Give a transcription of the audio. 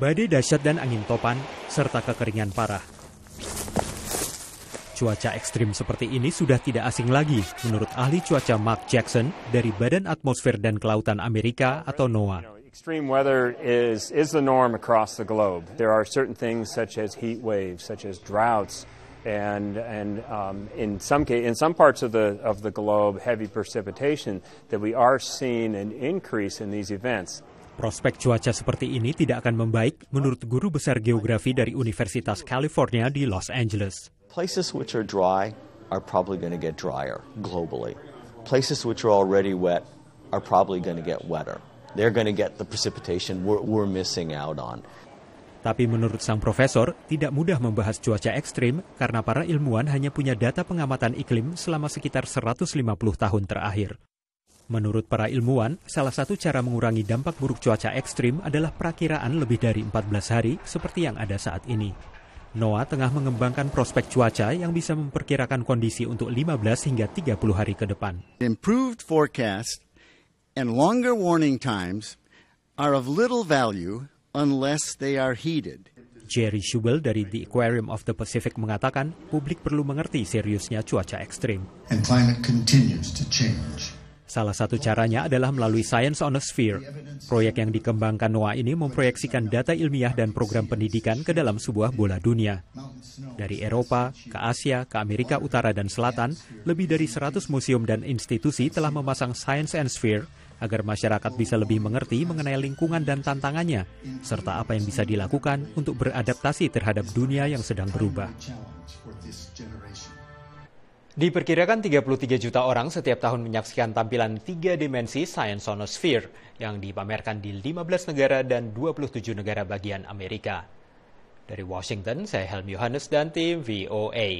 badai dahsyat dan angin topan, serta kekeringan parah. Cuaca ekstrim seperti ini sudah tidak asing lagi menurut ahli cuaca Mark Jackson dari Badan Atmosfer dan Kelautan Amerika atau NOAA. Extreme weather is, is the norm across the globe. There are certain things such as heat waves, such as droughts, and, and um, in, some case, in some parts of the, of the globe, heavy precipitation, that we are seeing an increase in these events. Prospek cuaca seperti ini tidak akan membaik menurut guru besar geografi dari Universitas California di Los Angeles. Places which are dry are probably going to get drier globally. Places which are already wet are probably going to get wetter. They're going to get the precipitation we're, we're missing out on. Tapi menurut sang profesor, tidak mudah membahas cuaca ekstrim karena para ilmuwan hanya punya data pengamatan iklim selama sekitar 150 tahun terakhir. Menurut para ilmuwan, salah satu cara mengurangi dampak buruk cuaca ekstrim adalah perakiraan lebih dari 14 hari seperti yang ada saat ini. NOAA tengah mengembangkan prospek cuaca yang bisa memperkirakan kondisi untuk 15 hingga 30 hari ke depan. Improved forecast and longer warning times are of little value unless they are heeded. Jerry Schubel dari The Aquarium of the Pacific mengatakan publik perlu mengerti seriusnya cuaca ekstrim. And climate continues to change. Salah satu caranya adalah melalui Science on a Sphere. Proyek yang dikembangkan NOAA ini memproyeksikan data ilmiah dan program pendidikan ke dalam sebuah bola dunia. Dari Eropa, ke Asia, ke Amerika Utara dan Selatan, lebih dari 100 museum dan institusi telah memasang Science and Sphere agar masyarakat bisa lebih mengerti mengenai lingkungan dan tantangannya, serta apa yang bisa dilakukan untuk beradaptasi terhadap dunia yang sedang berubah. Diperkirakan 33 juta orang setiap tahun menyaksikan tampilan tiga dimensi Science Sonosphere yang dipamerkan di 15 negara dan 27 negara bagian Amerika. Dari Washington, saya Helm Yohanes dan tim VOA.